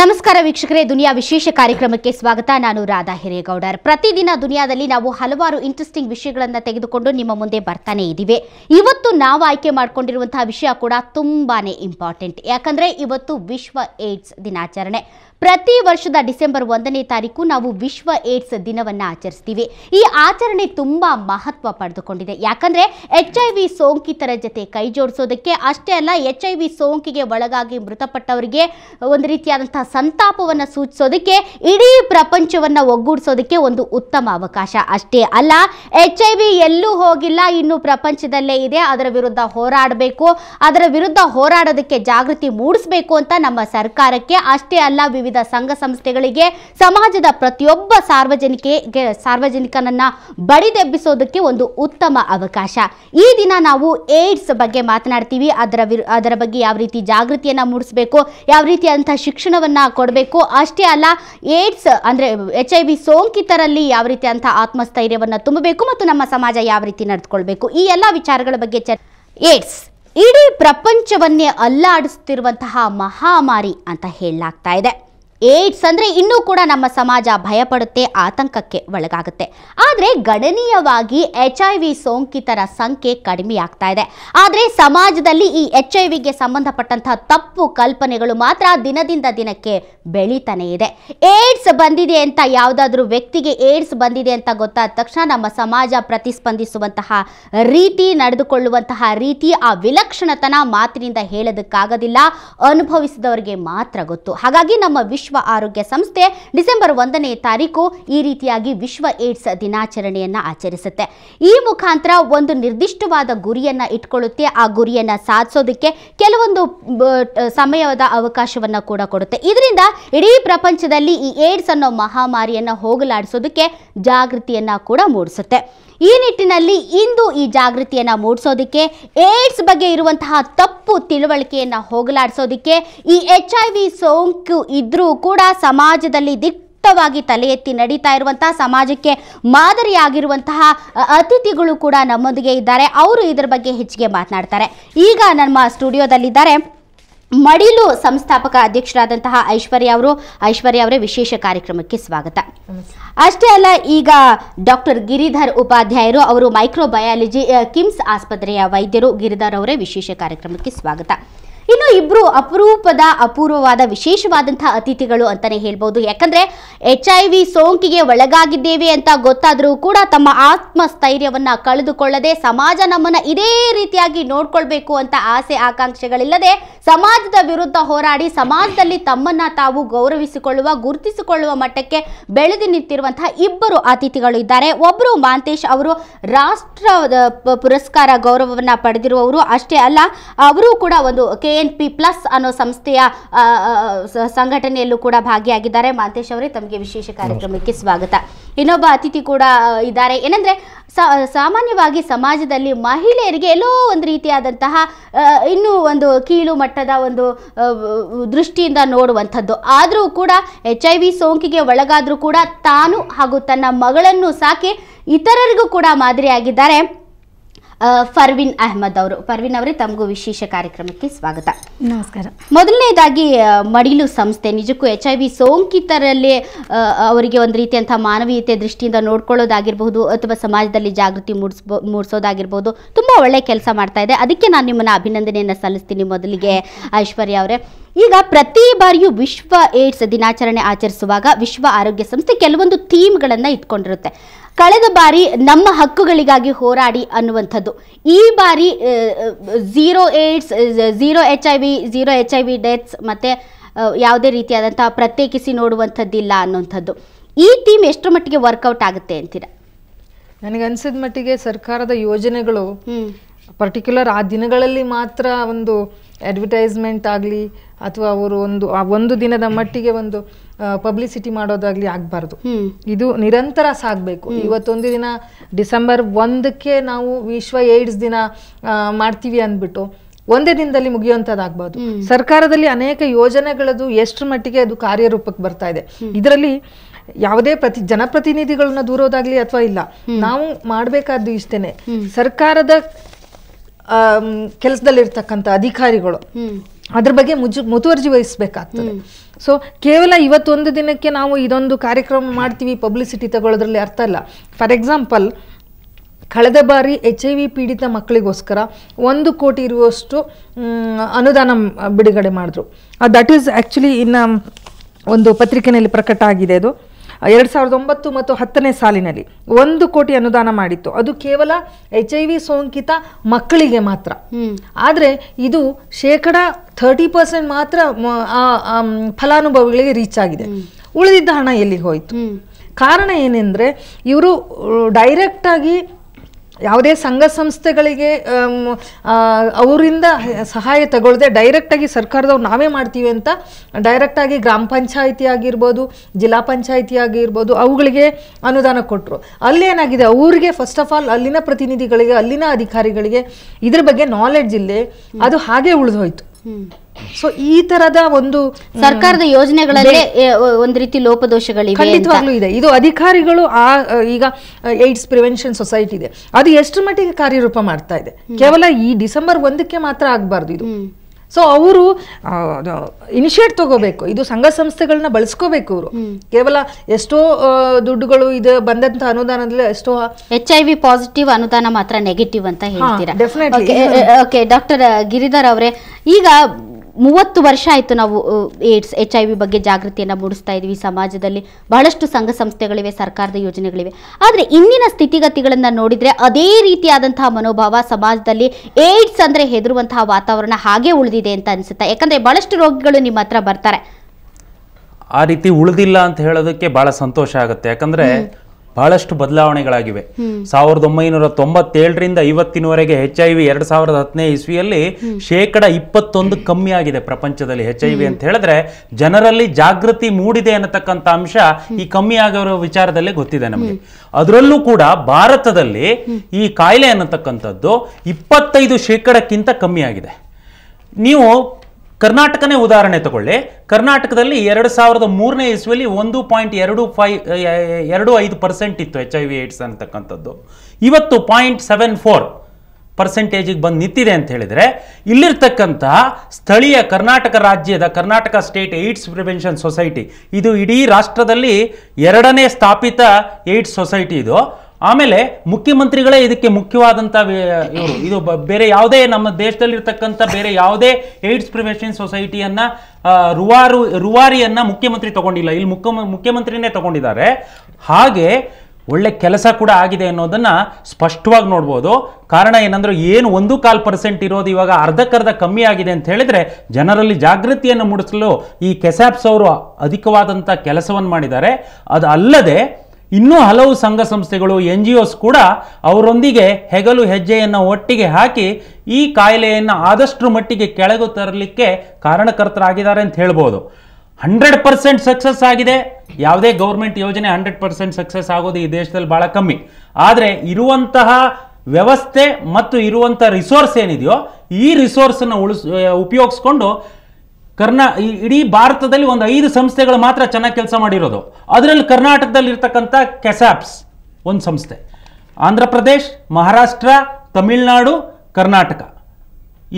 ನಮಸ್ಕಾರ ವೀಕ್ಷಕರೇ ದುನಿಯಾ ವಿಶೇಷ ಕಾರ್ಯಕ್ರಮಕ್ಕೆ ಸ್ವಾಗತ ನಾನು ರಾಧಾ ಹಿರೇಗೌಡರ್ ಪ್ರತಿದಿನ ದುನಿಯಾದಲ್ಲಿ ನಾವು ಹಲವಾರು ಇಂಟ್ರೆಸ್ಟಿಂಗ್ ವಿಷಯಗಳನ್ನು ತೆಗೆದುಕೊಂಡು ನಿಮ್ಮ ಮುಂದೆ ಬರ್ತಾನೆ ಇದ್ದೀವಿ ಇವತ್ತು ನಾವು ಆಯ್ಕೆ ಮಾಡಿಕೊಂಡಿರುವಂತಹ ವಿಷಯ ಕೂಡ ತುಂಬಾ ಇಂಪಾರ್ಟೆಂಟ್ ಯಾಕಂದರೆ ಇವತ್ತು ವಿಶ್ವ ಏಡ್ಸ್ ದಿನಾಚರಣೆ ಪ್ರತಿ ವರ್ಷದ ಡಿಸೆಂಬರ್ ಒಂದನೇ ತಾರೀಕು ನಾವು ವಿಶ್ವ ಏಡ್ಸ್ ದಿನವನ್ನು ಆಚರಿಸ್ತೀವಿ ಈ ಆಚರಣೆ ತುಂಬ ಮಹತ್ವ ಪಡೆದುಕೊಂಡಿದೆ ಯಾಕಂದರೆ ಎಚ್ ಐ ವಿ ಸೋಂಕಿತರ ಜೊತೆ ಕೈ ಜೋಡಿಸೋದಕ್ಕೆ ಅಷ್ಟೇ ಅಲ್ಲ ಎಚ್ ಐ ವಿ ಸೋಂಕಿಗೆ ಒಳಗಾಗಿ ಮೃತಪಟ್ಟವರಿಗೆ ಒಂದು ರೀತಿಯಾದಂತಹ ಸಂತಾಪವನ್ನು ಸೂಚಿಸೋದಕ್ಕೆ ಇಡೀ ಪ್ರಪಂಚವನ್ನು ಒಗ್ಗೂಡಿಸೋದಕ್ಕೆ ಒಂದು ಉತ್ತಮ ಅವಕಾಶ ಅಷ್ಟೇ ಅಲ್ಲ ಎಚ್ ಐ ವಿ ಎಲ್ಲೂ ಹೋಗಿಲ್ಲ ಇನ್ನು ಪ್ರಪಂಚದಲ್ಲೇ ಇದೆ ಅದರ ವಿರುದ್ಧ ಹೋರಾಡಬೇಕು ಅದರ ವಿರುದ್ಧ ಹೋರಾಡೋದಕ್ಕೆ ಜಾಗೃತಿ ಮೂಡಿಸಬೇಕು ಅಂತ ನಮ್ಮ ಸರ್ಕಾರಕ್ಕೆ ಅಷ್ಟೇ ಅಲ್ಲ ವಿವಿಧ ವಿವಿಧ ಸಂಘ ಸಂಸ್ಥೆಗಳಿಗೆ ಸಮಾಜದ ಪ್ರತಿಯೊಬ್ಬ ಸಾರ್ವಜನಿಕೆಗೆ ಸಾರ್ವಜನಿಕನನ್ನ ಬಡಿದೆಬ್ಬಿಸೋದಕ್ಕೆ ಒಂದು ಉತ್ತಮ ಅವಕಾಶ ಈ ದಿನ ನಾವು ಏಡ್ಸ್ ಬಗ್ಗೆ ಮಾತನಾಡ್ತೀವಿ ಅದರ ಅದರ ಬಗ್ಗೆ ಯಾವ ರೀತಿ ಜಾಗೃತಿಯನ್ನ ಮೂಡಿಸಬೇಕು ಯಾವ ಅಂತ ಶಿಕ್ಷಣವನ್ನ ಕೊಡಬೇಕು ಅಷ್ಟೇ ಅಲ್ಲ ಏಡ್ಸ್ ಅಂದ್ರೆ ಎಚ್ ಐ ವಿ ಸೋಂಕಿತರಲ್ಲಿ ಯಾವ ಅಂತ ಆತ್ಮಸ್ಥೈರ್ಯವನ್ನು ತುಂಬಬೇಕು ಮತ್ತು ನಮ್ಮ ಸಮಾಜ ಯಾವ ರೀತಿ ನಡೆದುಕೊಳ್ಬೇಕು ಈ ಎಲ್ಲ ವಿಚಾರಗಳ ಬಗ್ಗೆ ಚರ್ ಏಡ್ಸ್ ಇಡೀ ಪ್ರಪಂಚವನ್ನೇ ಅಲ್ಲಾಡಿಸುತ್ತಿರುವಂತಹ ಮಹಾಮಾರಿ ಅಂತ ಹೇಳಲಾಗ್ತಾ ಇದೆ ಏಡ್ಸ್ ಅಂದರೆ ಇನ್ನೂ ಕೂಡ ನಮ್ಮ ಸಮಾಜ ಭಯಪಡುತ್ತೆ ಆತಂಕಕ್ಕೆ ಒಳಗಾಗುತ್ತೆ ಆದರೆ ಗಣನೀಯವಾಗಿ ಎಚ್ ಐ ವಿ ಸೋಂಕಿತರ ಸಂಖ್ಯೆ ಕಡಿಮೆಯಾಗ್ತಾ ಇದೆ ಆದರೆ ಸಮಾಜದಲ್ಲಿ ಈ ಎಚ್ ಐ ವಿಗೆ ಸಂಬಂಧಪಟ್ಟಂತಹ ತಪ್ಪು ಕಲ್ಪನೆಗಳು ಮಾತ್ರ ದಿನದಿಂದ ದಿನಕ್ಕೆ ಬೆಳೀತಾನೆ ಇದೆ ಏಡ್ಸ್ ಬಂದಿದೆ ಅಂತ ಯಾವುದಾದ್ರೂ ವ್ಯಕ್ತಿಗೆ ಏಡ್ಸ್ ಬಂದಿದೆ ಅಂತ ಗೊತ್ತಾದ ತಕ್ಷಣ ನಮ್ಮ ಸಮಾಜ ಪ್ರತಿಸ್ಪಂದಿಸುವಂತಹ ರೀತಿ ನಡೆದುಕೊಳ್ಳುವಂತಹ ರೀತಿ ಆ ವಿಲಕ್ಷಣತನ ಮಾತಿನಿಂದ ಹೇಳೋದಕ್ಕಾಗೋದಿಲ್ಲ ಅನುಭವಿಸಿದವರಿಗೆ ಮಾತ್ರ ಗೊತ್ತು ಹಾಗಾಗಿ ನಮ್ಮ ವಿಶ್ವ ವಿಶ್ವ ಆರೋಗ್ಯ ಸಂಸ್ಥೆ ಡಿಸೆಂಬರ್ ಒಂದನೇ ತಾರೀಕು ಈ ರೀತಿಯಾಗಿ ವಿಶ್ವ ಏಡ್ಸ್ ದಿನಾಚರಣೆಯನ್ನು ಆಚರಿಸುತ್ತೆ ಈ ಮುಖಾಂತರ ಒಂದು ನಿರ್ದಿಷ್ಟವಾದ ಗುರಿಯನ್ನು ಇಟ್ಕೊಳ್ಳುತ್ತೆ ಆ ಗುರಿಯನ್ನು ಸಾಧಿಸೋದಕ್ಕೆ ಕೆಲವೊಂದು ಸಮಯದ ಅವಕಾಶವನ್ನು ಕೂಡ ಕೊಡುತ್ತೆ ಇದರಿಂದ ಇಡೀ ಪ್ರಪಂಚದಲ್ಲಿ ಈ ಏಡ್ಸ್ ಅನ್ನೋ ಮಹಾಮಾರಿಯನ್ನು ಹೋಗಲಾಡಿಸೋದಕ್ಕೆ ಜಾಗೃತಿಯನ್ನು ಕೂಡ ಮೂಡಿಸುತ್ತೆ ಈ ನಿಟ್ಟಿನಲ್ಲಿ ಇಂದು ಈ ಜಾಗೃತಿಯನ್ನು ಮೂಡಿಸೋದಿಕ್ಕೆ ಏಡ್ಸ್ ಬಗ್ಗೆ ಇರುವಂತಹ ತಪ್ಪು ತಿಳುವಳಿಕೆಯನ್ನ ಹೋಗಲಾಡಿಸೋದಿಕ್ಕೆ ಈ ಎಚ್ ಐ ವಿ ಸೋಂಕು ಇದ್ರೂ ಕೂಡ ಸಮಾಜದಲ್ಲಿ ದಿಕ್ಕವಾಗಿ ತಲೆ ಎತ್ತಿ ನಡೀತಾ ಇರುವಂತಹ ಸಮಾಜಕ್ಕೆ ಮಾದರಿಯಾಗಿರುವಂತಹ ಅತಿಥಿಗಳು ಕೂಡ ನಮ್ಮೊಂದಿಗೆ ಇದ್ದಾರೆ ಅವರು ಇದರ ಬಗ್ಗೆ ಹೆಚ್ಚಿಗೆ ಮಾತನಾಡ್ತಾರೆ ಈಗ ನಮ್ಮ ಸ್ಟುಡಿಯೋದಲ್ಲಿದ್ದಾರೆ ಮಡಿಲು ಸಂಸ್ಥಾಪಕ ಅಧ್ಯಕ್ಷರಾದಂತಹ ಐಶ್ವರ್ಯ ಅವರು ಐಶ್ವರ್ಯ ಅವರೇ ವಿಶೇಷ ಕಾರ್ಯಕ್ರಮಕ್ಕೆ ಸ್ವಾಗತ ಅಷ್ಟೇ ಅಲ್ಲ ಈಗ ಡಾಕ್ಟರ್ ಗಿರಿಧರ್ ಉಪಾಧ್ಯಾಯರು ಅವರು ಮೈಕ್ರೋಬಯಾಲಜಿ ಕಿಮ್ಸ್ ಆಸ್ಪತ್ರೆಯ ವೈದ್ಯರು ಗಿರಿಧರ್ ಅವರೇ ವಿಶೇಷ ಕಾರ್ಯಕ್ರಮಕ್ಕೆ ಸ್ವಾಗತ ಇನ್ನು ಇಬ್ರು ಅಪರೂಪದ ಅಪೂರ್ವವಾದ ವಿಶೇಷವಾದಂತಹ ಅತಿಥಿಗಳು ಅಂತಾನೆ ಹೇಳ್ಬಹುದು ಯಾಕಂದ್ರೆ ಎಚ್ ಐ ವಿ ಸೋಂಕಿಗೆ ಒಳಗಾಗಿದ್ದೇವೆ ಅಂತ ಗೊತ್ತಾದರೂ ಕೂಡ ತಮ್ಮ ಆತ್ಮಸ್ಥೈರ್ಯವನ್ನ ಕಳೆದುಕೊಳ್ಳದೆ ಸಮಾಜ ನಮ್ಮನ್ನ ಇದೇ ರೀತಿಯಾಗಿ ನೋಡ್ಕೊಳ್ಬೇಕು ಅಂತ ಆಸೆ ಆಕಾಂಕ್ಷೆಗಳಿಲ್ಲದೆ ಸಮಾಜದ ವಿರುದ್ಧ ಹೋರಾಡಿ ಸಮಾಜದಲ್ಲಿ ತಮ್ಮನ್ನ ತಾವು ಗೌರವಿಸಿಕೊಳ್ಳುವ ಗುರುತಿಸಿಕೊಳ್ಳುವ ಮಟ್ಟಕ್ಕೆ ಬೆಳೆದು ನಿಂತಿರುವಂತಹ ಇಬ್ಬರು ಅತಿಥಿಗಳು ಇದ್ದಾರೆ ಒಬ್ಬರು ಮಾಂತೇಶ್ ಅವರು ರಾಷ್ಟ್ರ ಪುರಸ್ಕಾರ ಗೌರವವನ್ನ ಪಡೆದಿರುವವರು ಅಷ್ಟೇ ಅಲ್ಲ ಅವರು ಕೂಡ ಒಂದು ಕೆ ಎನ್ ಪಿ ಪ್ಲಸ್ ಅನ್ನೋ ಸಂಸ್ಥೆಯ ಸಂಘಟನೆಯಲ್ಲೂ ಕೂಡ ಭಾಗಿಯಾಗಿದ್ದಾರೆ ಮಾಂತೇಶ್ ಅವರೇ ತಮಗೆ ವಿಶೇಷ ಕಾರ್ಯಕ್ರಮಕ್ಕೆ ಸ್ವಾಗತ ಇನ್ನೊಬ್ಬ ಅತಿಥಿ ಕೂಡ ಇದ್ದಾರೆ ಏನಂದ್ರೆ ಸಾಮಾನ್ಯವಾಗಿ ಸಮಾಜದಲ್ಲಿ ಮಹಿಳೆಯರಿಗೆ ಎಲ್ಲೋ ಒಂದು ರೀತಿಯಾದಂತಹ ಇನ್ನೂ ಒಂದು ಕೀಳು ಮಟ್ಟದ ಒಂದು ದೃಷ್ಟಿಯಿಂದ ನೋಡುವಂಥದ್ದು ಆದರೂ ಕೂಡ ಎಚ್ ಐ ವಿ ಸೋಂಕಿಗೆ ಒಳಗಾದರೂ ಕೂಡ ತಾನು ಹಾಗೂ ತನ್ನ ಮಗಳನ್ನು ಸಾಕಿ ಇತರರಿಗೂ ಕೂಡ ಮಾದರಿಯಾಗಿದ್ದಾರೆ ಫರ್ವಿನ್ ಅಹಮದ್ ಅವರು ಫರ್ವಿನ್ ಅವರೇ ತಮಗೂ ವಿಶೇಷ ಕಾರ್ಯಕ್ರಮಕ್ಕೆ ಸ್ವಾಗತ ನಮಸ್ಕಾರ ಮೊದಲನೇದಾಗಿ ಮಡಿಲು ಸಂಸ್ಥೆ ನಿಜಕ್ಕೂ ಎಚ್ ಐ ವಿ ಸೋಂಕಿತರಲ್ಲಿ ಅವರಿಗೆ ಒಂದು ರೀತಿಯಂಥ ಮಾನವೀಯತೆ ದೃಷ್ಟಿಯಿಂದ ನೋಡ್ಕೊಳ್ಳೋದಾಗಿರ್ಬಹುದು ಅಥವಾ ಸಮಾಜದಲ್ಲಿ ಜಾಗೃತಿ ಮೂಡಿಸ್ಬೋ ಮೂಡಿಸೋದಾಗಿರ್ಬೋದು ತುಂಬ ಒಳ್ಳೆಯ ಕೆಲಸ ಮಾಡ್ತಾ ಇದೆ ಅದಕ್ಕೆ ನಾನು ನಿಮ್ಮನ್ನು ಅಭಿನಂದನೆಯನ್ನು ಸಲ್ಲಿಸ್ತೀನಿ ಮೊದಲಿಗೆ ಐಶ್ವರ್ಯ ಅವರೇ ಈಗ ಪ್ರತಿ ಬಾರಿಯೂ ವಿಶ್ವ ಏಡ್ಸ್ ದಿನಾಚರಣೆ ಆಚರಿಸುವಾಗ ವಿಶ್ವ ಆರೋಗ್ಯ ಸಂಸ್ಥೆ ಕೆಲವೊಂದು ಥೀಮ್ಗಳನ್ನು ಇಟ್ಕೊಂಡಿರುತ್ತೆ ಕಳೆದ ಬಾರಿ ನಮ್ಮ ಹಕ್ಕುಗಳಿಗಾಗಿ ಹೋರಾಡಿ ಅನ್ನುವಂಥದ್ದು ಈ ಬಾರಿ zero AIDS zero H I V zero H I V deaths ಮತ್ತು ಯಾವುದೇ ರೀತಿಯಾದಂತಹ ಪ್ರತ್ಯೇಕಿಸಿ ನೋಡುವಂಥದ್ದಿಲ್ಲ ಅನ್ನುವಂಥದ್ದು ಈ ಥೀಮ್ ಎಷ್ಟು ಮಟ್ಟಿಗೆ ವರ್ಕೌಟ್ ಆಗುತ್ತೆ ಅಂತೀರಾ ನನಗೆ ಅನ್ಸಿದ ಮಟ್ಟಿಗೆ ಸರ್ಕಾರದ ಯೋಜನೆಗಳು ಪರ್ಟಿಕ್ಯುಲರ್ ಆ ದಿನಗಳಲ್ಲಿ ಮಾತ್ರ ಒಂದು ಅಡ್ವರ್ಟೈಸ್ಮೆಂಟ್ ಆಗಲಿ ಅಥವಾ ಅವರು ಒಂದು ಆ ಒಂದು ದಿನದ ಮಟ್ಟಿಗೆ ಒಂದು ಪಬ್ಲಿಸಿಟಿ ಮಾಡೋದಾಗ್ಲಿ ಆಗಬಾರ್ದು ಇದು ನಿರಂತರ ಸಾಗಬೇಕು ಇವತ್ತೊಂದು ದಿನ ಡಿಸೆಂಬರ್ ಒಂದಕ್ಕೆ ನಾವು ವಿಶ್ವ ಏಡ್ಸ್ ದಿನ ಮಾಡ್ತೀವಿ ಅಂದ್ಬಿಟ್ಟು ಒಂದೇ ದಿನದಲ್ಲಿ ಮುಗಿಯುವಂಥದ್ದಾಗಬಾರ್ದು ಸರ್ಕಾರದಲ್ಲಿ ಅನೇಕ ಯೋಜನೆಗಳದು ಎಷ್ಟ್ರ ಮಟ್ಟಿಗೆ ಅದು ಕಾರ್ಯರೂಪಕ್ಕೆ ಬರ್ತಾ ಇದೆ ಇದರಲ್ಲಿ ಯಾವುದೇ ಪ್ರತಿ ಜನಪ್ರತಿನಿಧಿಗಳನ್ನ ದೂರೋದಾಗ್ಲಿ ಅಥವಾ ಇಲ್ಲ ನಾವು ಮಾಡಬೇಕಾದ್ದು ಇಷ್ಟೇನೆ ಸರ್ಕಾರದ ಕೆಲಸದಲ್ಲಿರ್ತಕ್ಕಂಥ ಅಧಿಕಾರಿಗಳು ಅದ್ರ ಬಗ್ಗೆ ಮುಜು ಮುತುವರ್ಜಿ ವಹಿಸ್ಬೇಕಾಗ್ತದೆ ಸೊ ಕೇವಲ ಇವತ್ತೊಂದು ದಿನಕ್ಕೆ ನಾವು ಇದೊಂದು ಕಾರ್ಯಕ್ರಮ ಮಾಡ್ತೀವಿ ಪಬ್ಲಿಸಿಟಿ ತಗೊಳ್ಳೋದ್ರಲ್ಲಿ ಅರ್ಥ ಇಲ್ಲ ಫಾರ್ ಎಕ್ಸಾಂಪಲ್ ಕಳೆದ ಬಾರಿ ಎಚ್ ಐ ವಿ ಪೀಡಿತ ಮಕ್ಕಳಿಗೋಸ್ಕರ ಒಂದು ಕೋಟಿ ಇರುವಷ್ಟು ಅನುದಾನ ಬಿಡುಗಡೆ ಮಾಡಿದ್ರು ದಟ್ ಈಸ್ ಆ್ಯಕ್ಚುಲಿ ಇನ್ನು ಒಂದು ಪತ್ರಿಕೆಯಲ್ಲಿ ಪ್ರಕಟ ಆಗಿದೆ ಅದು ಎರಡು ಸಾವಿರದ ಒಂಬತ್ತು ಮತ್ತು ಹತ್ತನೇ ಸಾಲಿನಲ್ಲಿ ಒಂದು ಕೋಟಿ ಅನುದಾನ ಮಾಡಿತ್ತು ಅದು ಕೇವಲ ಎಚ್ ಐ ವಿ ಸೋಂಕಿತ ಮಕ್ಕಳಿಗೆ ಮಾತ್ರ ಆದರೆ ಇದು ಶೇಕಡ ಥರ್ಟಿ ಪರ್ಸೆಂಟ್ ಮಾತ್ರ ಫಲಾನುಭವಿಗಳಿಗೆ ರೀಚ್ ಆಗಿದೆ ಉಳಿದಿದ್ದ ಹಣ ಎಲ್ಲಿಗೆ ಹೋಯಿತು ಕಾರಣ ಏನೆಂದರೆ ಇವರು ಡೈರೆಕ್ಟಾಗಿ ಯಾವುದೇ ಸಂಘ ಸಂಸ್ಥೆಗಳಿಗೆ ಅವರಿಂದ ಸಹಾಯ ತಗೊಳ್ಳದೆ ಡೈರೆಕ್ಟಾಗಿ ಸರ್ಕಾರದವ್ರು ನಾವೇ ಮಾಡ್ತೀವಿ ಅಂತ ಡೈರೆಕ್ಟಾಗಿ ಗ್ರಾಮ ಪಂಚಾಯಿತಿ ಆಗಿರ್ಬೋದು ಜಿಲ್ಲಾ ಪಂಚಾಯಿತಿ ಆಗಿರ್ಬೋದು ಅವುಗಳಿಗೆ ಅನುದಾನ ಕೊಟ್ಟರು ಅಲ್ಲೇನಾಗಿದೆ ಅವ್ರಿಗೆ ಫಸ್ಟ್ ಆಫ್ ಆಲ್ ಅಲ್ಲಿನ ಪ್ರತಿನಿಧಿಗಳಿಗೆ ಅಲ್ಲಿನ ಅಧಿಕಾರಿಗಳಿಗೆ ಇದ್ರ ಬಗ್ಗೆ ನಾಲೆಡ್ಜ್ ಇಲ್ಲೇ ಅದು ಹಾಗೆ ಹೋಯಿತು ಸೊ ಈ ತರದ ಒಂದು ಸರ್ಕಾರದ ಯೋಜನೆಗಳಲ್ಲೇ ಒಂದು ರೀತಿ ಲೋಪದೋಷಗಳಿವೆ ಖಂಡಿತವಾಗ್ಲೂ ಇದೆ ಇದು ಅಧಿಕಾರಿಗಳು ಆ ಈಗ ಏಡ್ಸ್ ಪ್ರಿವೆನ್ಷನ್ ಸೊಸೈಟಿ ಇದೆ ಅದು ಎಷ್ಟರ ಮಟ್ಟಿಗೆ ಕಾರ್ಯರೂಪ ಮಾಡ್ತಾ ಇದೆ ಕೇವಲ ಈ ಡಿಸೆಂಬರ್ ಒಂದಕ್ಕೆ ಮಾತ್ರ ಆಗಬಾರ್ದು ಇದು ಸೊ ಅವರು ಇನಿಷಿಯೇಟ್ ತಗೋಬೇಕು ಇದು ಸಂಘ ಸಂಸ್ಥೆಗಳನ್ನ ಬಳಸ್ಕೋಬೇಕು ಅವರು ಕೇವಲ ಎಷ್ಟೋ ದುಡ್ಡುಗಳು ಇದು ಬಂದಂತ ಅನುದಾನದಲ್ಲಿ ಎಷ್ಟೋ ಎಚ್ ಐ ವಿ ಪಾಸಿಟಿವ್ ಅನುದಾನ ಮಾತ್ರ ನೆಗೆಟಿವ್ ಅಂತ ಹೇಳ್ತೀರಾ ಡಾಕ್ಟರ್ ಗಿರಿಧರ್ ಅವರೇ ಈಗ ಮೂವತ್ತು ವರ್ಷ ಆಯಿತು ನಾವು ಏಡ್ಸ್ ಎಚ್ ಐ ವಿ ಬಗ್ಗೆ ಜಾಗೃತಿಯನ್ನು ಮೂಡಿಸ್ತಾ ಇದ್ವಿ ಸಮಾಜದಲ್ಲಿ ಬಹಳಷ್ಟು ಸಂಘ ಸಂಸ್ಥೆಗಳಿವೆ ಸರ್ಕಾರದ ಯೋಜನೆಗಳಿವೆ ಆದರೆ ಇಂದಿನ ಸ್ಥಿತಿಗತಿಗಳನ್ನು ನೋಡಿದರೆ ಅದೇ ರೀತಿಯಾದಂತಹ ಮನೋಭಾವ ಸಮಾಜದಲ್ಲಿ ಏಡ್ಸ್ ಅಂದರೆ ಹೆದರುವಂತಹ ವಾತಾವರಣ ಹಾಗೆ ಉಳಿದಿದೆ ಅಂತ ಅನಿಸುತ್ತೆ ಯಾಕಂದರೆ ಬಹಳಷ್ಟು ರೋಗಿಗಳು ನಿಮ್ಮ ಹತ್ರ ಬರ್ತಾರೆ ಆ ರೀತಿ ಉಳಿದಿಲ್ಲ ಅಂತ ಹೇಳೋದಕ್ಕೆ ಭಾಳ ಸಂತೋಷ ಆಗುತ್ತೆ ಯಾಕಂದರೆ ಬಹಳಷ್ಟು ಬದಲಾವಣೆಗಳಾಗಿವೆ ಸಾವಿರದ ಒಂಬೈನೂರ ತೊಂಬತ್ತೇಳರಿಂದ ಐವತ್ತಿನವರೆಗೆ ಹೆಚ್ ಐ ವಿ ಎರಡು ಸಾವಿರದ ಹತ್ತನೇ ಇಸ್ವಿಯಲ್ಲಿ ಶೇಕಡ ಇಪ್ಪತ್ತೊಂದು ಕಮ್ಮಿ ಆಗಿದೆ ಪ್ರಪಂಚದಲ್ಲಿ ಹೆಚ್ ಐ ವಿ ಅಂತ ಹೇಳಿದ್ರೆ ಜನರಲ್ಲಿ ಜಾಗೃತಿ ಮೂಡಿದೆ ಅನ್ನತಕ್ಕಂಥ ಅಂಶ ಈ ಕಮ್ಮಿ ಆಗಿರೋ ವಿಚಾರದಲ್ಲೇ ಗೊತ್ತಿದೆ ನಮಗೆ ಅದರಲ್ಲೂ ಕೂಡ ಭಾರತದಲ್ಲಿ ಈ ಕಾಯಿಲೆ ಅನ್ನತಕ್ಕಂಥದ್ದು ಇಪ್ಪತ್ತೈದು ಶೇಕಡಕ್ಕಿಂತ ಕಮ್ಮಿ ಆಗಿದೆ ನೀವು ಕರ್ನಾಟಕನೇ ಉದಾಹರಣೆ ತಗೊಳ್ಳಿ ಕರ್ನಾಟಕದಲ್ಲಿ ಎರಡು ಸಾವಿರದ ಮೂರನೇ ಇಸ್ವಿಯಲ್ಲಿ ಒಂದು ಪಾಯಿಂಟ್ ಎರಡು ಫೈ ಎರಡು ಐದು ಪರ್ಸೆಂಟ್ ಇತ್ತು ಎಚ್ ಐ ವಿ ಏಡ್ಸ್ ಅಂತಕ್ಕಂಥದ್ದು ಇವತ್ತು ಪಾಯಿಂಟ್ ಸೆವೆನ್ ಫೋರ್ ಪರ್ಸೆಂಟೇಜಿಗೆ ಬಂದು ನಿಂತಿದೆ ಅಂತ ಹೇಳಿದರೆ ಇಲ್ಲಿರ್ತಕ್ಕಂಥ ಸ್ಥಳೀಯ ಕರ್ನಾಟಕ ರಾಜ್ಯದ Karnataka state AIDS prevention society ಇದು ಇಡೀ ರಾಷ್ಟ್ರದಲ್ಲಿ ಎರಡನೇ ಸ್ಥಾಪಿತ ಏಡ್ಸ್ ಸೊಸೈಟಿ ಇದು ಆಮೇಲೆ ಮುಖ್ಯಮಂತ್ರಿಗಳೇ ಇದಕ್ಕೆ ಮುಖ್ಯವಾದಂಥ ಇವರು ಇದು ಬೇರೆ ಯಾವುದೇ ನಮ್ಮ ದೇಶದಲ್ಲಿ ಬೇರೆ ಯಾವುದೇ ಏಡ್ಸ್ ಪ್ರಿವೆನ್ಷನ್ ಸೊಸೈಟಿಯನ್ನ ರುವಾರು ರುವಾರಿಯನ್ನ ಮುಖ್ಯಮಂತ್ರಿ ತಗೊಂಡಿಲ್ಲ ಇಲ್ಲಿ ಮುಖ್ಯ ಮುಖ್ಯಮಂತ್ರಿನೇ ತಗೊಂಡಿದ್ದಾರೆ ಹಾಗೆ ಒಳ್ಳೆ ಕೆಲಸ ಕೂಡ ಆಗಿದೆ ಅನ್ನೋದನ್ನು ಸ್ಪಷ್ಟವಾಗಿ ನೋಡ್ಬೋದು ಕಾರಣ ಏನಂದ್ರೆ ಏನು ಒಂದು ಕಾಲು ಪರ್ಸೆಂಟ್ ಇರೋದು ಇವಾಗ ಅರ್ಧಕ್ಕರ್ಧ ಕಮ್ಮಿ ಆಗಿದೆ ಅಂತ ಹೇಳಿದ್ರೆ ಜನರಲ್ಲಿ ಜಾಗೃತಿಯನ್ನು ಮೂಡಿಸಲು ಈ ಕೆಸಾಪ್ಸ್ ಅವರು ಅಧಿಕವಾದಂಥ ಕೆಲಸವನ್ನು ಮಾಡಿದ್ದಾರೆ ಅದು ಅಲ್ಲದೆ ಇನ್ನೂ ಹಲವು ಸಂಘ ಸಂಸ್ಥೆಗಳು ಎನ್ ಜಿ ಒಸ್ ಕೂಡ ಅವರೊಂದಿಗೆ ಹೆಗಲು ಹೆಜ್ಜೆಯನ್ನು ಒಟ್ಟಿಗೆ ಹಾಕಿ ಈ ಕಾಯಿಲೆಯನ್ನು ಆದಷ್ಟು ಮಟ್ಟಿಗೆ ಕೆಳಗು ತರಲಿಕ್ಕೆ ಕಾರಣಕರ್ತರಾಗಿದ್ದಾರೆ ಅಂತ ಹೇಳ್ಬೋದು ಹಂಡ್ರೆಡ್ ಪರ್ಸೆಂಟ್ ಸಕ್ಸಸ್ ಆಗಿದೆ ಯಾವುದೇ ಗೌರ್ಮೆಂಟ್ ಯೋಜನೆ ಹಂಡ್ರೆಡ್ ಪರ್ಸೆಂಟ್ ಸಕ್ಸಸ್ ಆಗೋದು ಈ ದೇಶದಲ್ಲಿ ಭಾಳ ಕಮ್ಮಿ ಆದರೆ ಇರುವಂತಹ ವ್ಯವಸ್ಥೆ ಮತ್ತು ಇರುವಂಥ ರಿಸೋರ್ಸ್ ಏನಿದೆಯೋ ಈ ರಿಸೋರ್ಸನ್ನು ಉಳಿಸ್ ಉಪಯೋಗಿಸ್ಕೊಂಡು ಕರ್ನಾ ಇಡೀ ಭಾರತದಲ್ಲಿ ಒಂದು ಐದು ಸಂಸ್ಥೆಗಳು ಮಾತ್ರ ಚೆನ್ನಾಗಿ ಕೆಲಸ ಮಾಡಿರೋದು ಅದರಲ್ಲಿ ಕರ್ನಾಟಕದಲ್ಲಿ ಇರ್ತಕ್ಕಂಥ ಕೆಸಾಪ್ಸ್ ಒಂದು ಸಂಸ್ಥೆ ಆಂಧ್ರ ಪ್ರದೇಶ್ ಮಹಾರಾಷ್ಟ್ರ ತಮಿಳುನಾಡು ಕರ್ನಾಟಕ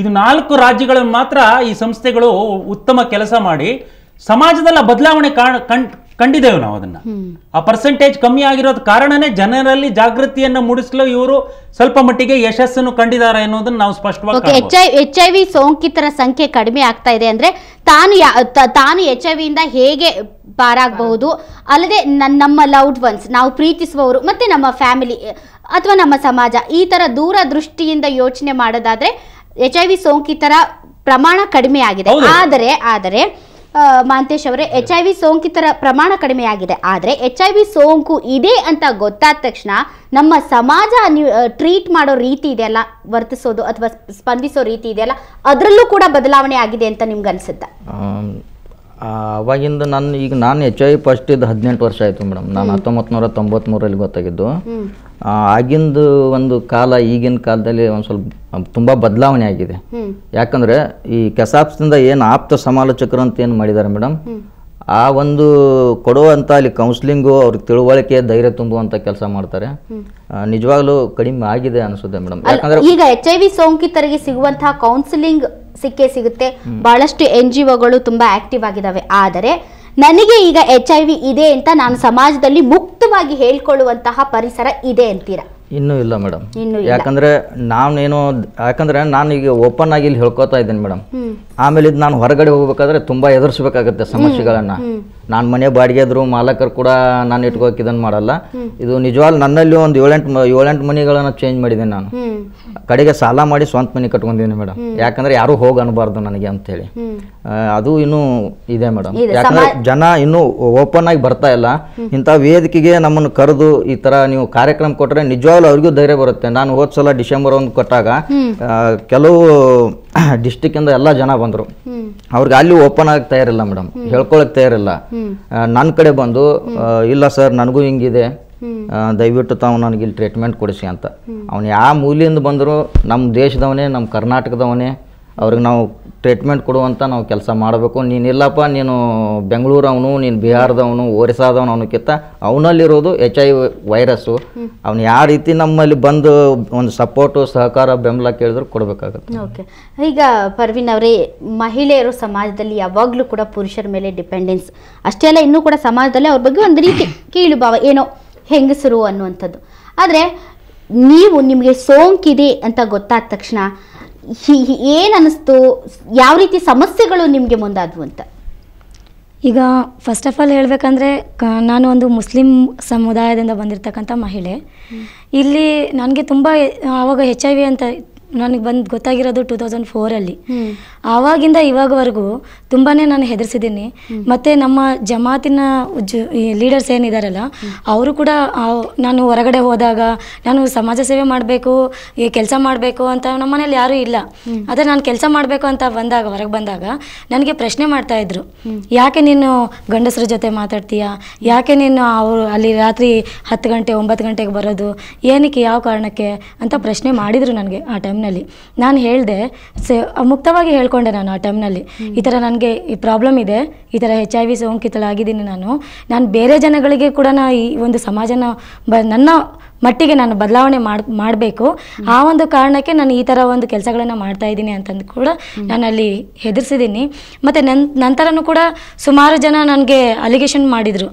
ಇದು ನಾಲ್ಕು ರಾಜ್ಯಗಳಲ್ಲಿ ಮಾತ್ರ ಈ ಸಂಸ್ಥೆಗಳು ಉತ್ತಮ ಕೆಲಸ ಮಾಡಿ ಸಮಾಜದಲ್ಲಿ ಬದಲಾವಣೆ ಕಾಣ ಕಣ್ ಕಂಡಿದ್ದೇವೆ ನಾವು ಅದನ್ನ ಆ ಪರ್ಸೆಂಟೇಜ್ ಕಮ್ಮಿ ಆಗಿರೋದು ಕಾರಣನೇ ಜನರಲ್ಲಿ ಜಾಗೃತಿಯನ್ನ ಮೂಡಿಸಲು ಇವರು ಸ್ವಲ್ಪ ಮಟ್ಟಿಗೆ ಯಶಸ್ಸನ್ನು ಕಂಡಿದ್ದಾರೆ ಅನ್ನೋದನ್ನ ನಾವು ಸ್ಪಷ್ಟವಾಗಿ H I H I V ಸೋಂಕಿತರ ಸಂಖ್ಯೆ ಕಡಿಮೆ ಆಗ್ತಾ ಇದೆ ಅಂದ್ರೆ ತಾನು ತಾನು ಎಚ್ ಐ ವಿಯಿಂದ ಹೇಗೆ ಪಾರಾಗಬಹುದು ಅಲ್ಲದೆ ನಮ್ಮ ಲೌಡ್ ಒನ್ಸ್ ನಾವು ಪ್ರೀತಿಸುವವರು ಮತ್ತೆ ನಮ್ಮ ಫ್ಯಾಮಿಲಿ ಅಥವಾ ನಮ್ಮ ಸಮಾಜ ಈ ತರ ದೂರ ದೃಷ್ಟಿಯಿಂದ ಯೋಚನೆ ಮಾಡೋದಾದ್ರೆ ಎಚ್ ಐ ವಿ ಸೋಂಕಿತರ ಪ್ರಮಾಣ ಕಡಿಮೆ ಆಗಿದೆ ಆದರೆ ಆದರೆ ಮಾಂತೇಶ್ ಅವರೇ ಎಚ್ ಐ ವಿ ಸೋಂಕಿತರ ಪ್ರಮಾಣ ಆಗಿದೆ ಆದರೆ ಎಚ್ ಐ ವಿ ಸೋಂಕು ಇದೆ ಅಂತ ಗೊತ್ತಾದ ತಕ್ಷಣ ನಮ್ಮ ಸಮಾಜ ಟ್ರೀಟ್ ಮಾಡೋ ರೀತಿ ಇದೆಯಲ್ಲ ವರ್ತಿಸೋದು ಅಥವಾ ಸ್ಪಂದಿಸೋ ರೀತಿ ಇದೆಯಲ್ಲ ಅದರಲ್ಲೂ ಕೂಡ ಬದಲಾವಣೆ ಆಗಿದೆ ಅಂತ ನಿಮ್ಗೆ ಅನಿಸುತ್ತೆ ಅವಾಗಿಂದ ನಾನು ಈಗ ನಾನು ಎಚ್ ಐ ವಿ ಫಸ್ಟ್ ಇದು ಹದಿನೆಂಟು ವರ್ಷ ಆಯಿತು ಮೇಡಮ್ ನಾನು ಹತ್ತೊಂಬತ್ತು ನೂರ ತೊಂಬತ್ತ್ಮೂರಲ್ಲಿ ಗೊತ್ತಾಗಿದ್ದು ಆಗಿಂದು ಒಂದು ಕಾಲ ಈಗಿನ ಕಾಲದಲ್ಲಿ ಒಂದು ಸ್ವಲ್ಪ ತುಂಬ ಬದಲಾವಣೆ ಆಗಿದೆ ಯಾಕಂದರೆ ಈ ಕೆಸಾಪ್ಸ್ನಿಂದ ಏನು ಆಪ್ತ ಸಮಾಲೋಚಕರು ಅಂತ ಏನು ಮಾಡಿದ್ದಾರೆ ಮೇಡಮ್ ಆ ಒಂದು ಕೊಡುವಂಥ ಅಲ್ಲಿ ಕೌನ್ಸಿಲಿಂಗು ಅವ್ರಿಗೆ ತಿಳುವಳಿಕೆ ಧೈರ್ಯ ತುಂಬುವಂಥ ಕೆಲಸ ಮಾಡ್ತಾರೆ ನಿಜವಾಗ್ಲೂ ಕಡಿಮೆ ಆಗಿದೆ ಅನಿಸುತ್ತೆ ಮೇಡಮ್ ಯಾಕಂದ್ರೆ ಈಗ ಎಚ್ ಐ ವಿ ಸೋಂಕಿತರಿಗೆ ಸಿಗುವಂತಹ ಕೌನ್ಸಿಲಿಂಗ್ ಸಿಕ್ಕೇ ಸಿಗುತ್ತೆ ಬಹಳಷ್ಟು ಎನ್ ಜಿ ಒಗಳು ತುಂಬಾ ಆಕ್ಟಿವ್ ಆಗಿದ್ದಾವೆ ಆದರೆ ನನಗೆ ಈಗ ಎಚ್ ಐ ವಿ ಇದೆ ಅಂತ ನಾನು ಸಮಾಜದಲ್ಲಿ ಮುಕ್ತವಾಗಿ ಹೇಳ್ಕೊಳ್ಳುವಂತಹ ಪರಿಸರ ಇದೆ ಅಂತೀರಾ ಇನ್ನೂ ಇಲ್ಲ ಮೇಡಮ್ ಇನ್ನು ಯಾಕಂದ್ರೆ ಯಾಕಂದ್ರೆ ನಾನೇನು ಯಾಕಂದ್ರೆ ನಾನು ಈಗ ಓಪನ್ ಆಗಿ ಇಲ್ಲಿ ಹೇಳ್ಕೊತಾ ಇದ್ದೀನಿ ಮೇಡಮ್ ಆಮೇಲೆ ಇದು ನಾನು ಹೊರಗಡೆ ಹೋಗ್ಬೇಕಾದ್ರೆ ತುಂಬಾ ಎದುರಿಸ್ಬೇಕಾಗತ್ತೆ ಸಮಸ್ಯೆಗಳನ್ನ ನಾನು ಮನೆ ಬಾಡಿಗೆದ್ರು ಮಾಲಕರು ಕೂಡ ನಾನು ಇಟ್ಕೋಕೆ ಇದನ್ನು ಮಾಡಲ್ಲ ಇದು ನಿಜವಾಗ್ಲೂ ನನ್ನಲ್ಲಿ ಒಂದು ಏಳೆಂಟು ಏಳೆಂಟು ಮನಿಗಳನ್ನು ಚೇಂಜ್ ಮಾಡಿದ್ದೀನಿ ನಾನು ಕಡೆಗೆ ಸಾಲ ಮಾಡಿ ಸ್ವಂತ ಮನೆ ಕಟ್ಕೊಂಡಿದ್ದೀನಿ ಮೇಡಮ್ ಯಾಕಂದ್ರೆ ಯಾರೂ ಹೋಗಿ ಅನ್ಬಾರ್ದು ನನಗೆ ಅಂತೇಳಿ ಅದು ಇನ್ನೂ ಇದೆ ಮೇಡಮ್ ಯಾಕಂದ್ರೆ ಜನ ಇನ್ನೂ ಓಪನ್ ಆಗಿ ಬರ್ತಾ ಇಲ್ಲ ಇಂಥ ವೇದಿಕೆಗೆ ನಮ್ಮನ್ನು ಕರೆದು ಈ ಥರ ನೀವು ಕಾರ್ಯಕ್ರಮ ಕೊಟ್ಟರೆ ನಿಜವಾಗ್ಲೂ ಅವ್ರಿಗೂ ಧೈರ್ಯ ಬರುತ್ತೆ ನಾನು ಸಲ ಡಿಸೆಂಬರ್ ಒಂದು ಕೊಟ್ಟಾಗ ಕೆಲವು ಇಂದ ಎಲ್ಲ ಜನ ಬಂದರು ಅವ್ರಿಗೆ ಅಲ್ಲಿ ಓಪನ್ ಆಗಕ್ಕೆ ತಯಾರಿಲ್ಲ ಮೇಡಮ್ ಹೇಳ್ಕೊಳಕ್ಕೆ ತಯಾರಿಲ್ಲ ನನ್ನ ಕಡೆ ಬಂದು ಇಲ್ಲ ಸರ್ ನನಗೂ ಹಿಂಗಿದೆ ದಯವಿಟ್ಟು ತಾವು ನನಗೆ ಇಲ್ಲಿ ಟ್ರೀಟ್ಮೆಂಟ್ ಕೊಡಿಸಿ ಅಂತ ಅವ್ನು ಯಾವ ಮೂಲೆಯಿಂದ ಬಂದರೂ ನಮ್ಮ ದೇಶದವನೇ ನಮ್ಮ ಕರ್ನಾಟಕದವನೇ ಅವ್ರಿಗೆ ನಾವು ಟ್ರೀಟ್ಮೆಂಟ್ ಕೊಡುವಂಥ ನಾವು ಕೆಲಸ ಮಾಡಬೇಕು ನೀನಿಲ್ಲಪ್ಪ ನೀನು ಬೆಂಗಳೂರವನು ನೀನು ಬಿಹಾರದವನು ಒರಿಸ್ಸಾದವನು ಅವನಕ್ಕಿಂತ ಅವನಲ್ಲಿರೋದು ಎಚ್ ಐ ವೈರಸ್ಸು ಅವನು ಯಾವ ರೀತಿ ನಮ್ಮಲ್ಲಿ ಬಂದು ಒಂದು ಸಪೋರ್ಟು ಸಹಕಾರ ಬೆಂಬಲ ಕೇಳಿದ್ರು ಕೊಡಬೇಕಾಗುತ್ತೆ ಓಕೆ ಈಗ ಪರ್ವಿನ್ ಅವರೇ ಮಹಿಳೆಯರು ಸಮಾಜದಲ್ಲಿ ಯಾವಾಗಲೂ ಕೂಡ ಪುರುಷರ ಮೇಲೆ ಡಿಪೆಂಡೆನ್ಸ್ ಅಷ್ಟೇ ಅಲ್ಲ ಇನ್ನೂ ಕೂಡ ಸಮಾಜದಲ್ಲಿ ಅವ್ರ ಬಗ್ಗೆ ಒಂದು ರೀತಿ ಕೀಳು ಭಾವ ಏನೋ ಹೆಂಗಸರು ಅನ್ನುವಂಥದ್ದು ಆದರೆ ನೀವು ನಿಮಗೆ ಸೋಂಕಿದೆ ಅಂತ ಗೊತ್ತಾದ ತಕ್ಷಣ ಏನು ಅನ್ನಿಸ್ತು ಯಾವ ರೀತಿ ಸಮಸ್ಯೆಗಳು ನಿಮಗೆ ಮುಂದಾದವು ಅಂತ ಈಗ ಫಸ್ಟ್ ಆಫ್ ಆಲ್ ಹೇಳಬೇಕಂದ್ರೆ ಕ ನಾನು ಒಂದು ಮುಸ್ಲಿಂ ಸಮುದಾಯದಿಂದ ಬಂದಿರತಕ್ಕಂಥ ಮಹಿಳೆ ಇಲ್ಲಿ ನನಗೆ ತುಂಬ ಆವಾಗ ಹೆಚ್ ಐ ವಿ ಅಂತ ನನಗೆ ಬಂದು ಗೊತ್ತಾಗಿರೋದು ಟೂ ತೌಸಂಡ್ ಫೋರಲ್ಲಿ ಆವಾಗಿಂದ ಇವಾಗವರೆಗೂ ತುಂಬಾ ನಾನು ಹೆದರ್ಸಿದ್ದೀನಿ ಮತ್ತು ನಮ್ಮ ಜಮಾತಿನ ಜು ಲೀಡರ್ಸ್ ಏನಿದಾರಲ್ಲ ಅವರು ಕೂಡ ನಾನು ಹೊರಗಡೆ ಹೋದಾಗ ನಾನು ಸಮಾಜ ಸೇವೆ ಮಾಡಬೇಕು ಈ ಕೆಲಸ ಮಾಡಬೇಕು ಅಂತ ನಮ್ಮ ಮನೇಲಿ ಯಾರೂ ಇಲ್ಲ ಆದರೆ ನಾನು ಕೆಲಸ ಮಾಡಬೇಕು ಅಂತ ಬಂದಾಗ ಹೊರಗೆ ಬಂದಾಗ ನನಗೆ ಪ್ರಶ್ನೆ ಮಾಡ್ತಾಯಿದ್ರು ಯಾಕೆ ನೀನು ಗಂಡಸರ ಜೊತೆ ಮಾತಾಡ್ತೀಯಾ ಯಾಕೆ ನೀನು ಅವರು ಅಲ್ಲಿ ರಾತ್ರಿ ಹತ್ತು ಗಂಟೆ ಒಂಬತ್ತು ಗಂಟೆಗೆ ಬರೋದು ಏನಕ್ಕೆ ಯಾವ ಕಾರಣಕ್ಕೆ ಅಂತ ಪ್ರಶ್ನೆ ಮಾಡಿದರು ನನಗೆ ಆ ಟೈಮ್ ಟೈಮ್ನಲ್ಲಿ ನಾನು ಹೇಳಿದೆ ಸೆ ಮುಕ್ತವಾಗಿ ಹೇಳ್ಕೊಂಡೆ ನಾನು ಆ ಟೈಮ್ನಲ್ಲಿ ಈ ಥರ ನನಗೆ ಈ ಪ್ರಾಬ್ಲಮ್ ಇದೆ ಈ ಥರ ಹೆಚ್ ಐ ವಿ ಸೋಂಕಿತಳಾಗಿದ್ದೀನಿ ನಾನು ನಾನು ಬೇರೆ ಜನಗಳಿಗೆ ಕೂಡ ಈ ಒಂದು ಸಮಾಜನ ಬ ನನ್ನ ಮಟ್ಟಿಗೆ ನಾನು ಬದಲಾವಣೆ ಮಾಡ್ ಮಾಡಬೇಕು ಆ ಒಂದು ಕಾರಣಕ್ಕೆ ನಾನು ಈ ಥರ ಒಂದು ಕೆಲಸಗಳನ್ನು ಮಾಡ್ತಾ ಇದ್ದೀನಿ ಅಂತಂದು ಕೂಡ ನಾನು ಅಲ್ಲಿ ಹೆದರ್ಸಿದ್ದೀನಿ ಮತ್ತು ನನ್ ನಂತರನೂ ಕೂಡ ಸುಮಾರು ಜನ ನನಗೆ ಅಲಿಗೇಷನ್ ಮಾಡಿದರು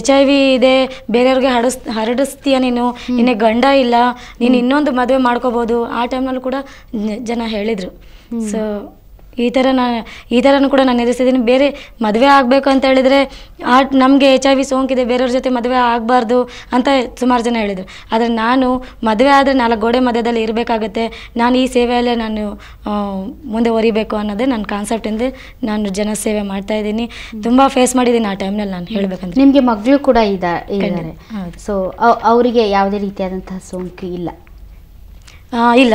ಎಚ್ ಐ ವಿ ಇದೆ ಬೇರೆಯವ್ರಿಗೆ ಹರಡಿಸ್ ಹರಡಿಸ್ತೀಯ ನೀನು ನಿನಗೆ ಗಂಡ ಇಲ್ಲ ನೀನು ಇನ್ನೊಂದು ಮದುವೆ ಮಾಡ್ಕೋಬೋದು ಆ ಟೈಮ್ನಲ್ಲೂ ಕೂಡ ಜನ ಹೇಳಿದರು ಸೊ ಈ ಥರ ನಾನು ಈ ಥರನೂ ಕೂಡ ನಾನು ಎದುರಿಸಿದ್ದೀನಿ ಬೇರೆ ಮದುವೆ ಆಗಬೇಕು ಅಂತ ಹೇಳಿದರೆ ಆ ನಮಗೆ ಎಚ್ ಐ ವಿ ಸೋಂಕಿದೆ ಬೇರೆಯವ್ರ ಜೊತೆ ಮದುವೆ ಆಗಬಾರ್ದು ಅಂತ ಸುಮಾರು ಜನ ಹೇಳಿದರು ಆದರೆ ನಾನು ಮದುವೆ ಆದರೆ ನಾಲ್ಕು ಗೋಡೆ ಮಧ್ಯದಲ್ಲಿ ಇರಬೇಕಾಗತ್ತೆ ನಾನು ಈ ಸೇವೆಯಲ್ಲೇ ನಾನು ಮುಂದೆ ಒರಿಬೇಕು ಅನ್ನೋದೇ ನನ್ನ ಕಾನ್ಸೆಪ್ಟಿಂದ ನಾನು ಜನ ಸೇವೆ ಮಾಡ್ತಾ ಇದ್ದೀನಿ ತುಂಬ ಫೇಸ್ ಮಾಡಿದ್ದೀನಿ ಆ ಟೈಮ್ನಲ್ಲಿ ನಾನು ಹೇಳಬೇಕಂತ ನಿಮಗೆ ಮಗಳು ಕೂಡ ಇದ್ದಾರೆ ಸೊ ಅವರಿಗೆ ಯಾವುದೇ ರೀತಿಯಾದಂತಹ ಸೋಂಕು ಇಲ್ಲ ಇಲ್ಲ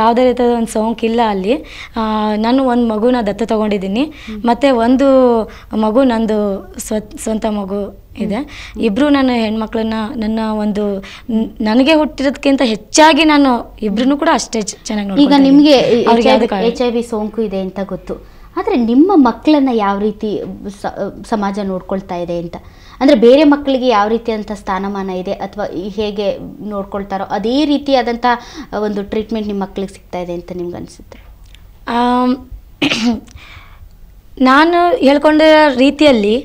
ಯಾವುದೇ ರೀತಿಯಾದ ಒಂದು ಇಲ್ಲ ಅಲ್ಲಿ ನಾನು ಒಂದು ಮಗುನ ದತ್ತು ತಗೊಂಡಿದ್ದೀನಿ ಮತ್ತು ಒಂದು ಮಗು ನಂದು ಸ್ವಂತ ಮಗು ಇದೆ ಇಬ್ಬರು ನನ್ನ ಹೆಣ್ಮಕ್ಳನ್ನ ನನ್ನ ಒಂದು ನನಗೆ ಹುಟ್ಟಿರೋದಕ್ಕಿಂತ ಹೆಚ್ಚಾಗಿ ನಾನು ಇಬ್ರು ಕೂಡ ಅಷ್ಟೇ ಚೆನ್ನಾಗಿ ಈಗ ನಿಮಗೆ ಎಚ್ ಐ ವಿ ಸೋಂಕು ಇದೆ ಅಂತ ಗೊತ್ತು ಆದರೆ ನಿಮ್ಮ ಮಕ್ಕಳನ್ನ ಯಾವ ರೀತಿ ಸಮಾಜ ನೋಡ್ಕೊಳ್ತಾ ಇದೆ ಅಂತ ಅಂದರೆ ಬೇರೆ ಮಕ್ಕಳಿಗೆ ಯಾವ ರೀತಿಯಾದಂಥ ಸ್ಥಾನಮಾನ ಇದೆ ಅಥವಾ ಹೇಗೆ ನೋಡ್ಕೊಳ್ತಾರೋ ಅದೇ ರೀತಿಯಾದಂಥ ಒಂದು ಟ್ರೀಟ್ಮೆಂಟ್ ನಿಮ್ಮ ಮಕ್ಕಳಿಗೆ ಸಿಗ್ತಾ ಇದೆ ಅಂತ ನಿಮ್ಗೆ ಅನಿಸುತ್ತೆ ನಾನು ಹೇಳ್ಕೊಂಡಿರೋ ರೀತಿಯಲ್ಲಿ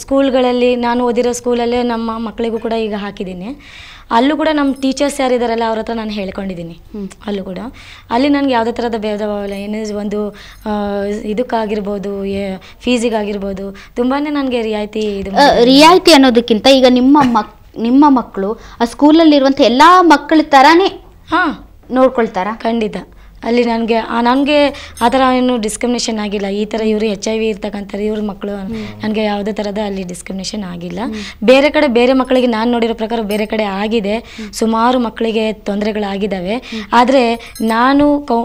ಸ್ಕೂಲ್ಗಳಲ್ಲಿ ನಾನು ಓದಿರೋ ಸ್ಕೂಲಲ್ಲೇ ನಮ್ಮ ಮಕ್ಕಳಿಗೂ ಕೂಡ ಈಗ ಹಾಕಿದ್ದೀನಿ ಅಲ್ಲೂ ಕೂಡ ನಮ್ಮ ಟೀಚರ್ಸ್ ಇದ್ದಾರಲ್ಲ ಅವ್ರ ಹತ್ರ ನಾನು ಹೇಳ್ಕೊಂಡಿದ್ದೀನಿ ಅಲ್ಲೂ ಕೂಡ ಅಲ್ಲಿ ನನಗೆ ಯಾವುದೇ ಥರದ ಭೇದ ಇಲ್ಲ ಏನು ಒಂದು ಇದಕ್ಕಾಗಿರ್ಬೋದು ಫೀಸಿಗಾಗಿರ್ಬೋದು ತುಂಬಾ ನನಗೆ ರಿಯಾಯಿತಿ ಇದು ರಿಯಾಯಿತಿ ಅನ್ನೋದಕ್ಕಿಂತ ಈಗ ನಿಮ್ಮ ಮಕ್ ನಿಮ್ಮ ಮಕ್ಕಳು ಆ ಸ್ಕೂಲಲ್ಲಿರುವಂಥ ಎಲ್ಲ ಮಕ್ಕಳ ಥರನೇ ಹಾಂ ನೋಡ್ಕೊಳ್ತಾರ ಖಂಡಿತ ಅಲ್ಲಿ ನನಗೆ ನನಗೆ ಆ ಥರ ಏನು ಡಿಸ್ಕ್ರಿಮಿನೇಷನ್ ಆಗಿಲ್ಲ ಈ ಥರ ಇವರು ಎಚ್ ಐ ವಿ ಇರ್ತಕ್ಕಂಥ ಇವ್ರ ಮಕ್ಕಳು ನನಗೆ ಯಾವುದೇ ಥರದ ಅಲ್ಲಿ ಡಿಸ್ಕ್ರಿಮಿನೇಷನ್ ಆಗಿಲ್ಲ ಬೇರೆ ಕಡೆ ಬೇರೆ ಮಕ್ಕಳಿಗೆ ನಾನು ನೋಡಿರೋ ಪ್ರಕಾರ ಬೇರೆ ಕಡೆ ಆಗಿದೆ ಸುಮಾರು ಮಕ್ಕಳಿಗೆ ತೊಂದರೆಗಳಾಗಿದ್ದಾವೆ ಆದರೆ ನಾನು ಕೌ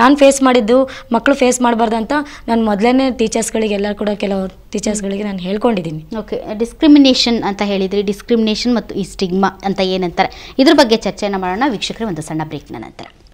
ನಾನು ಫೇಸ್ ಮಾಡಿದ್ದು ಮಕ್ಕಳು ಫೇಸ್ ಮಾಡಬಾರ್ದು ಅಂತ ನಾನು ಮೊದಲನೇ ಟೀಚರ್ಸ್ಗಳಿಗೆಲ್ಲ ಕೂಡ ಕೆಲವು ಟೀಚರ್ಸ್ಗಳಿಗೆ ನಾನು ಹೇಳ್ಕೊಂಡಿದ್ದೀನಿ ಓಕೆ ಡಿಸ್ಕ್ರಿಮಿನೇಷನ್ ಅಂತ ಹೇಳಿದ್ರಿ ಡಿಸ್ಕ್ರಿಮಿನೇಷನ್ ಮತ್ತು ಈ ಸ್ಟಿಗ್ಮಾ ಅಂತ ಏನಂತಾರೆ ಇದ್ರ ಬಗ್ಗೆ ಚರ್ಚೆಯನ್ನು ಮಾಡೋಣ ವೀಕ್ಷಕರೇ ಒಂದು ಸಣ್ಣ ಬ್ರೇಕ್ನ ನಂತರ